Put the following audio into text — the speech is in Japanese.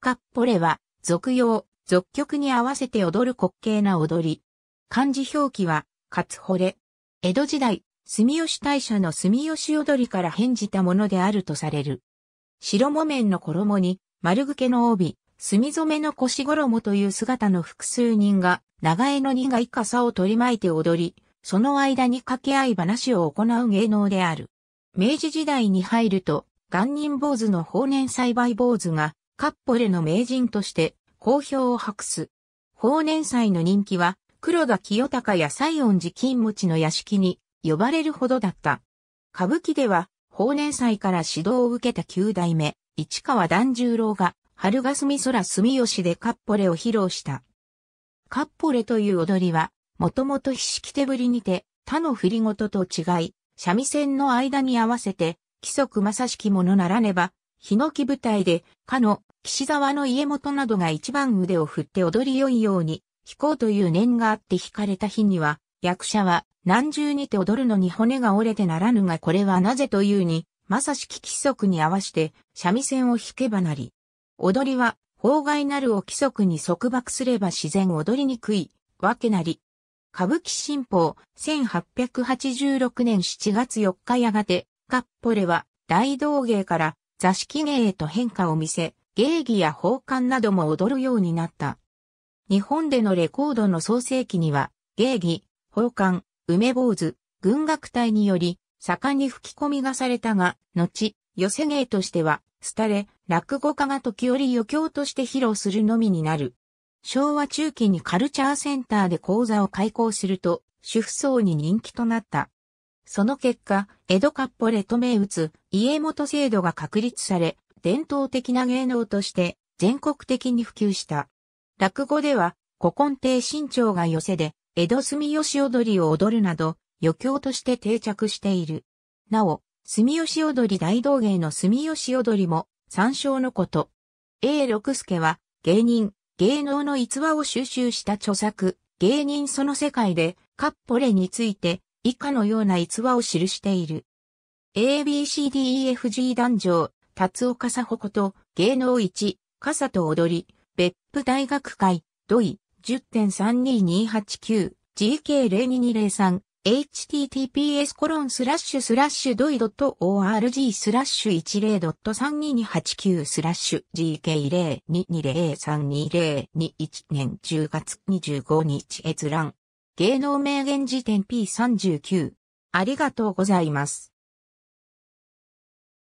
カッポレは、俗用、俗曲に合わせて踊る滑稽な踊り。漢字表記は、カツホレ。江戸時代、住吉大社の住吉踊りから変じたものであるとされる。白木綿の衣に、丸ぐけの帯、墨染めの腰衣という姿の複数人が、長江の苦い傘を取り巻いて踊り、その間に掛け合い話を行う芸能である。明治時代に入ると、元人坊主の法年栽培坊主が、カッポレの名人として好評を博す。法年祭の人気は黒田清隆や西園寺金持の屋敷に呼ばれるほどだった。歌舞伎では法年祭から指導を受けた九代目、市川團十郎が春霞空住吉でカッポレを披露した。カッポレという踊りは、もともとひしき手ぶりにて、他の振りごとと違い、三味線の間に合わせて、規則まさしきものならねば、ヒノキ舞台で、かの岸沢の家元などが一番腕を振って踊り良いように、弾こうという念があって弾かれた日には、役者は、何重にて踊るのに骨が折れてならぬがこれはなぜというに、まさしき規則に合わして、三味線を弾けばなり。踊りは、法外なるを規則に束縛すれば自然踊りにくい、わけなり。歌舞伎新報、1886年7月4日やがて、カッポレは、大道芸から、座敷芸へと変化を見せ、芸妓や宝冠なども踊るようになった。日本でのレコードの創世期には、芸妓、宝冠、梅坊主、軍楽隊により、盛んに吹き込みがされたが、後、寄せ芸としては、廃れ、落語家が時折余興として披露するのみになる。昭和中期にカルチャーセンターで講座を開講すると、主婦層に人気となった。その結果、江戸カッポレと銘打つ家元制度が確立され、伝統的な芸能として全国的に普及した。落語では、古今亭新潮が寄せで、江戸住吉踊りを踊るなど、余興として定着している。なお、住吉踊り大道芸の住吉踊りも、参照のこと。A 六助は、芸人、芸能の逸話を収集した著作、芸人その世界で、カッポレについて、以下のような逸話を記している。ABCDEFG 壇上、達岡佐穂子と、芸能一、傘と踊り、別府大学会、土井、10.32289、GK02203、https コロンスラッシュスラッシュドイドット org スラッシュ10.32289スラッシュ GK022032021 年10月25日閲覧。芸能名言辞典 P39。ありがとうございます。